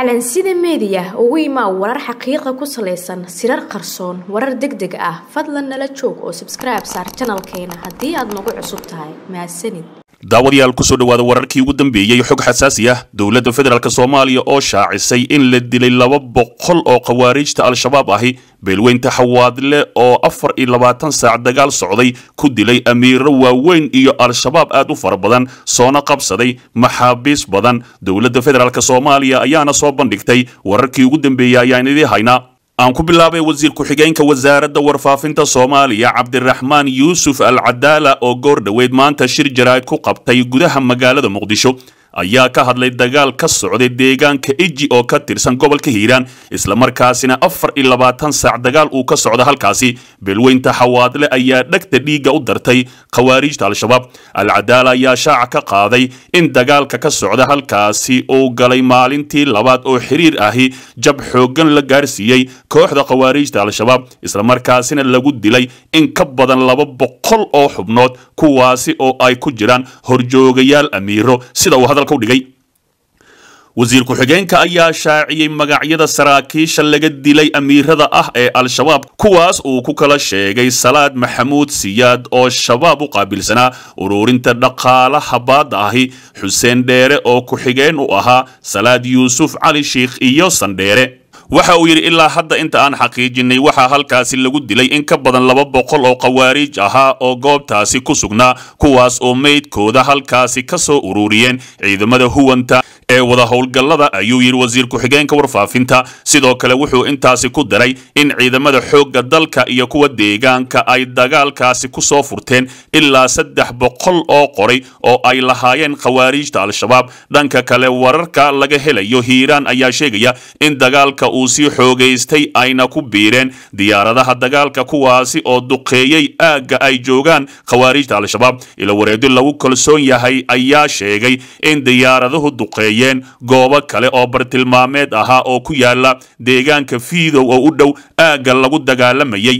calansida meediya ugu imaa warar xaqiiqa ku salaysan sirar qarsoon warar deg deg ah fadlan nala joog oo sabskrib saar janalkeena haddii aad nagu cusub tahay mahadsanid daawadayaal kusoo dhawaada wararkii ugu dambeeyey xog xasaasi ah dowladda federaalk soomaaliya oo shaacisay in la dilay laba boqol oo khawaariijta al-shabaab ahi beelweynta xawaadle oo afar iyo labaatan saac dagaal socday ku dilay amiiro waaweyn iyo al-shabaab aad u fara badan soona qabsaday maxaabiis badan dowladda federaalk soomaaliya ayaana soo bandhigtay wararkii ugu dambeeyey ayaan idii haynaa aan ku bilaabay wasiir ku-xigeenka wasaaradda warfaafinta soomaaliya cabdiraxmaan yuusuf al cadaala oo goor dhoweyd maanta shir jaraa'id ku qabtay gudaha magaalada muqdisho ayaa ka hadlay dagaal ka socday deegaanka iji oo ka tirsan gobolka hiiraan islamarkaasina afar iyo labaatan saac dagaal uu ka socda halkaasi belweynta xawaadle ayaa dhegta dhiigga u dartay khawaarijta al-shabaab alcadaala ayaa shaaca ka qaaday in dagaalka ka socda halkaasi uu galay maalintii labaad oo xiriir ahi jab xooggan la gaarsiiyey kooxda khawaarijta al-shabaab islamarkaasina lagu dilay in ka badan laba boqol oo xubnood kuwaasi oo ay ku jiraan horjoogayaal amiiro sida hadalka u dhigay wasiir ku-xigeenka ayaa shaaciyey magacyada saraakiisha laga dilay amiirada ah ee al-shabaab kuwaas uu ku kala sheegay salaad maxamuud siyaad oo shabaab u qaabilsanaa ururinta dhaqaalaha baadda ahi xuseen dheere oo ku-xigeen u ahaa salaad yuusuf cali shiikh iyo sandheere waxa uu yidhi ilaa hadda inta aan xaqiijinay waxaa halkaasi lagu dilay in ka badan laba boqol oo khawaariij ahaa oo goobtaasi ku sugnaa kuwaas oo meydkooda halkaasi ka soo ururiyeen ciidamada huwanta ee wada howlgallada ayuu yidhi wasiir ku-xigeenka warfaafinta sidoo kale wuxuu intaasi ku daray in ciidamada xoogga dalka iyo kuwa deegaanka ay dagaalkaasi ku soo furteen ilaa saddex boqol oo qoray oo ay lahaayeen khawaariijta al-shabaab dhanka kale wararka laga helayo hiiraan ayaa sheegaya in dagaalka uu sii xoogaystay ayna ku biireen diyaaradaha dagaalka kuwaasi oo duqeeyey aagga ay joogaan khawaariijta al-shabaab ila wareedo lagu kalsoon yahay ayaa sheegay in diyaaraduhu duqeeyay sameeyeen goobo kale oo bartilmaameed ahaa oo ku yaala deegaanka fiidow oo u dhow aagga lagu dagaalamayay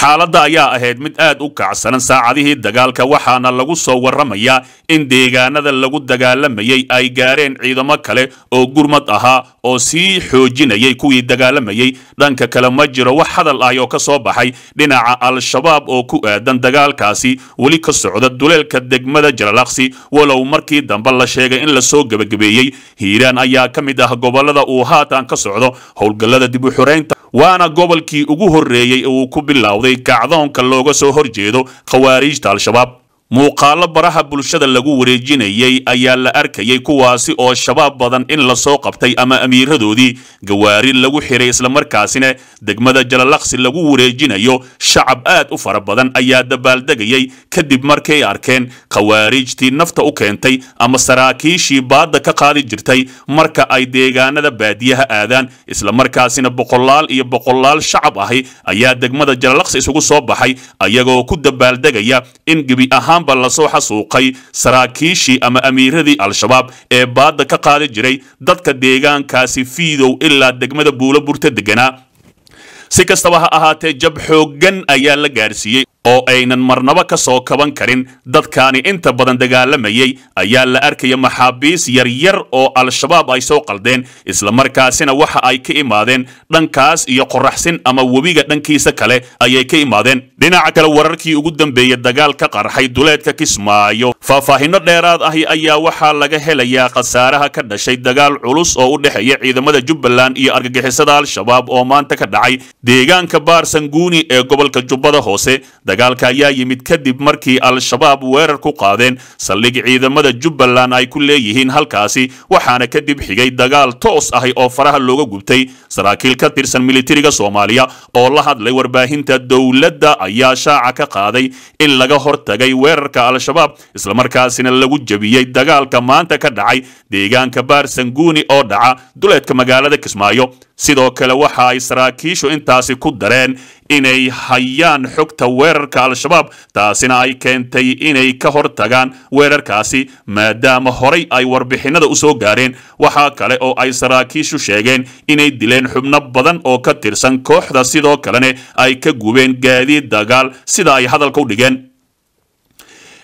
xaaladda ayaa ahayd mid aad u kacsanan saacadihii dagaalka waxaana lagu soo warramayaa in deegaanada lagu dagaalamayey ay gaareen ciidamo kale oo gurmad ahaa oo sii xoojinayay kuwii dagaalamayey dhanka kale ma jiro wax hadal ah oo ka soo baxay dhinaca al-shabaab oo ku aadan dagaalkaasi weli ka socda duleelka degmada jalalaqsi walow markii dambe la sheegay in lasoo gebagabeeyey hiiraan ayaa ka mid ah gobollada uu haatan ka socdo howlgallada dib u xoraynta waana gobolkii ugu horreeyey ee uu ku bilowday gacdoonka looga soo horjeedo khawaariijta al-shabaab muuqaallo baraha bulshada lagu wareejinayay ayaa la arkayay kuwaasi oo shabaab badan in la soo qabtay ama amiiradoodii gawaari lagu xiray islamarkaasina degmada jalalaqsi lagu wareejinayo shacab aad u fara badan ayaa dabaaldegayay kadib markay arkeen khawaariijtii nafta u keentay ama saraakiishii baadda ka qaadi jirtay marka ay deegaanada baadiyaha aadaan islamarkaasina boqolaal iyo boqolaal shacab ahi ayaa degmada jalalaqsi isugu soo baxay ayagoo ku dabaaldegaya in gebi ahaan ahaan lasoo xasuuqay saraakiishii ama amiiradii al-shabaab ee baadda ka qaadi jiray dadka deegaankaasi fiidow ilaa degmada buulo burta deganaa si kastaba ha ahaatee jab xooggan ayaa la gaarsiiyey oo aynan marnaba ka soo kaban karin dadkaani inta badan dagaalamayey ayaa la arkaya maxaabiis yaryar oo al-shabaab ay soo qaldeen islamarkaasina waxa ay ka imaadeen dhankaas iyo qoraxsin ama webiga dhankiisa kale ayay ka imaadeen dhinaca kale wararkii ugu dambeeyey dagaal ka qarxay duleedka kismaayo faahfaahinno dheeraad ahi ayaa waxaa laga helayaa khasaaraha ka dhashay dagaal culus oo u dhexeeya ciidamada jubbaland iyo argagixisada al-shabaab oo maanta ka dhacay deegaanka baarsanguuni ee gobolka jubbada hoose dagaalka ayaa yimid kadib markii al-shabaab weerar ku qaadeen saldhig ciidamada jubbaland ay ku leeyihiin halkaasi waxaana kadib xigay dagaal toos ahi oo faraha looga gubtay saraakiil ka tirsan militariga soomaaliya oo la hadlay warbaahinta dowladda ayaa shaaca ka qaaday in laga hortagay weerarka al-shabaab islamarkaasina lagu jebiyey dagaalka maanta ka dhacay deegaanka baar sanguuni oo dhaca duleedka magaalada kismaayo sidoo kale waxa ay saraakiishu intaasi ku dareen inay hayaan xogta weerarka al-shabaab taasina ay keentay inay ka hor tagaan weerarkaasi maadaama horay ay warbixinada usoo gaareen waxaa kale oo ay saraakiishu sheegeen inay dileen xubno badan oo ka tirsan kooxda sidoo kalene ay ka gubeen gaadiid dagaal sida ay hadalka u dhigeen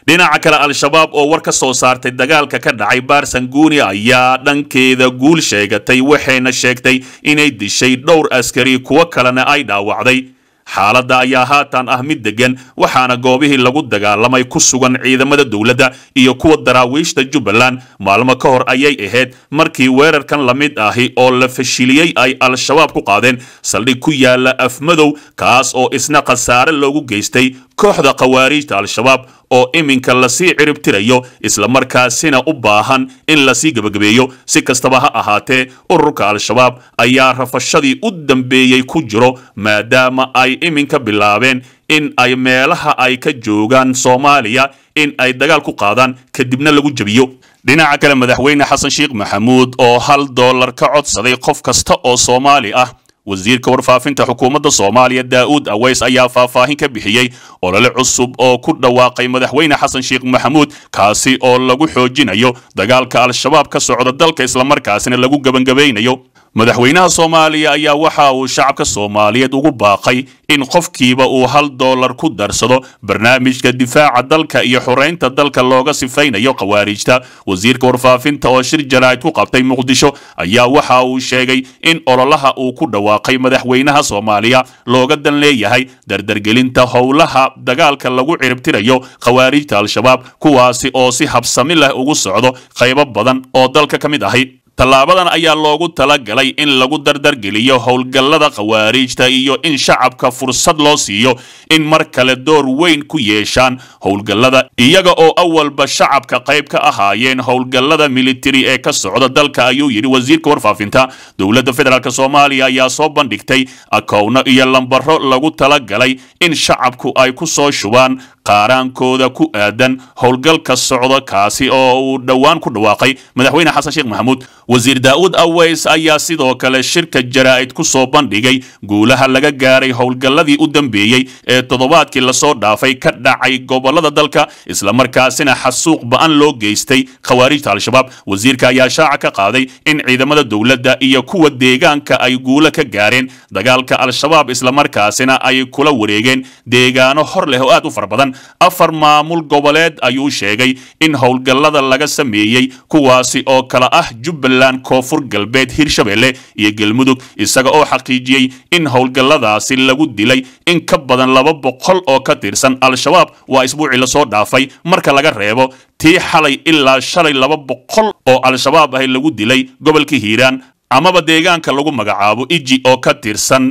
dhinaca kale al-shabaab oo war ka soo saartay dagaalka ka dhacay baar sanguuni ayaa dhankeeda guul sheegatay waxayna sheegtay inay dishay dhowr askari kuwo kalena ay dhaawacday xaaladda ayaa haatan ah mid degan waxaana goobihii lagu dagaalamay ku sugan ciidamada dowladda iyo kuwa daraawiishta jubbaland maalmo ka hor ayay ahayd markii weerarkan la mid ahi oo la fashiliyey ay al-shabaab ku qaadeen saldhig ku yaalla afmadow kaas oo isna khasaare loogu geystay kooxda khawaariijta al-shabaab oo iminka lasii ciribtirayo islamarkaasina u baahan in lasii gebagabeeyo si kastaba ha ahaatee ururka al-shabaab ayaa rafashadii u dambeeyey ku jiro maadaama ay iminka bilaabeen in ay meelaha ay ka joogaan soomaaliya in ay dagaal ku qaadaan kadibna lagu jebiyo dhinaca kale madaxweyne xasan sheekh maxamuud oo hal doolar ka codsaday qof kasta oo soomaali ah wasiirka warfaafinta xukuumadda soomaaliya daa'uud aweys ayaa faahfaahin ka bixiyey olole cusub oo ku dhawaaqay madaxweyne xasan sheekh maxamuud kaasi oo lagu xoojinayo dagaalka al-shabaab ka socda dalka islamarkaasina lagu gebangabeynayo madaxweynaha soomaaliya ayaa waxa uu shacabka soomaaliyeed ugu baaqay in qofkiiba uu hal doolar ku darsado barnaamijka difaaca dalka iyo xoraynta dalka looga sifaynayo khawaarijta wasiirka warfaafinta oo shir janaaid ku qabtay muqdisho ayaa waxa uu sheegay in ololaha uu ku dhawaaqay madaxweynaha soomaaliya looga dan leeyahay dardargelinta howlaha dagaalka lagu ciribtirayo khawaarijta al-shabaab kuwaasi oo si habsami leh ugu socdo qaybo badan oo dalka ka mid ahay tallaabadan ayaa loogu talagalay in lagu dardargeliyo howlgallada khawaariijta iyo in shacabka fursad loo siiyo in mar kale door weyn ku yeeshaan howlgallada iyaga oo awalba shacabka qayb ka ahaayeen howlgallada militari ee ka socda dalka ayuu yidhi wasiirka warfaafinta dowladda federaalk soomaaliya ayaa soo bandhigtay akowno iyo lambaro lagu talagalay in shacabku ay ku soo shubaan qaaraankooda ku aadan howlgalka socda kaasi oo uu dhowaan ku dhawaaqay madaxweyne xasan sheekh maxamuud wasiir daa'uud aweys ayaa sidoo kale shirka jaraa'id ku soo bandhigay guulaha laga gaaray howlgalladii u dambeeyey ee toddobaadkii lasoo dhaafay ka dhacay gobolada dalka isla markaasina xasuuq ba'an loo geystay khawaarijta al-shabaab wasiirka ayaa shaaca ka qaaday in ciidamada dowladda iyo kuwa deegaanka ay guulo ka gaareen dagaalka al-shabaab isla markaasina ay kula wareegeen deegaano hor leh oo aad u fara badan afar maamul goboleed ayuu sheegay in howlgallada laga sameeyey kuwaasi oo kale ah jubbaland puntland koonfur galbeed hirshabeelle iyo galmudug isaga oo xaqiijiyey in howlgalladaasi lagu dilay in ka badan laba boqol oo ka tirsan al-shabaab waa isbuucii lasoo dhaafay marka laga reebo tii xalay ilaa shalay laba boqol oo al-shabaab ahi lagu dilay gobolka hiiraan amaba deegaanka lagu magacaabo iji oo ka tirsan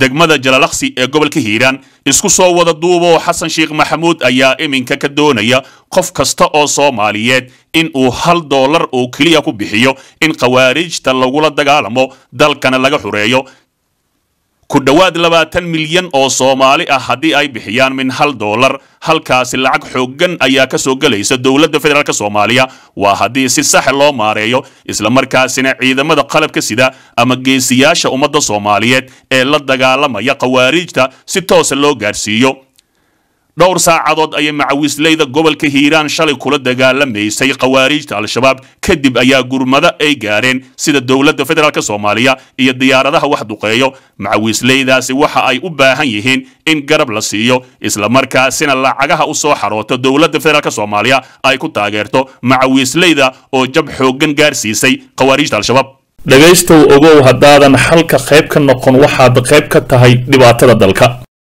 degmada jalalaksi ee gobolka hiiraan isku soo wada duuboo xasan sheekh maxamuud ayaa iminka ka doonaya qof kasta oo soomaaliyeed in uu hal dollar oo keliya ku bixiyo in khawaarijta lagula dagaalamo dalkana laga xureeyo ku dhowaad labaatan milyan oo soomaali ah haddii ay bixiyaan min hal dollar halkaasi lacag xooggan ayaa ka soo gelaysa dowladda federaalk soomaaliya waa haddii si saxa loo maareeyo islamarkaasina ciidamada qalabka sida ama geesiyaasha ummadda soomaaliyeed ee la dagaalamaya khawaariijta si toosa loo gaadhsiiyo dhowr saacadood ayay macawiisleyda gobolka hiiraan shalay kula dagaalamaysay khawaariijta al-shabaab kadib ayaa gurmado ay gaareen sida dowladda federaalk soomaaliya iyo diyaaradaha wax duqeeyo macawiisleydaasi waxa ay u baahan yihiin in garab la siiyo islamarkaasina lacagaha u soo xarooto dowladda federaalk soomaaliya ay ku taageerto macawiisleyda oo jab xooggan gaarsiisay khawaariijta al-shabaab dhagaystow ogow haddaadan xalka qayb ka noqon waxaad qayb ka tahay dhibaatada dalka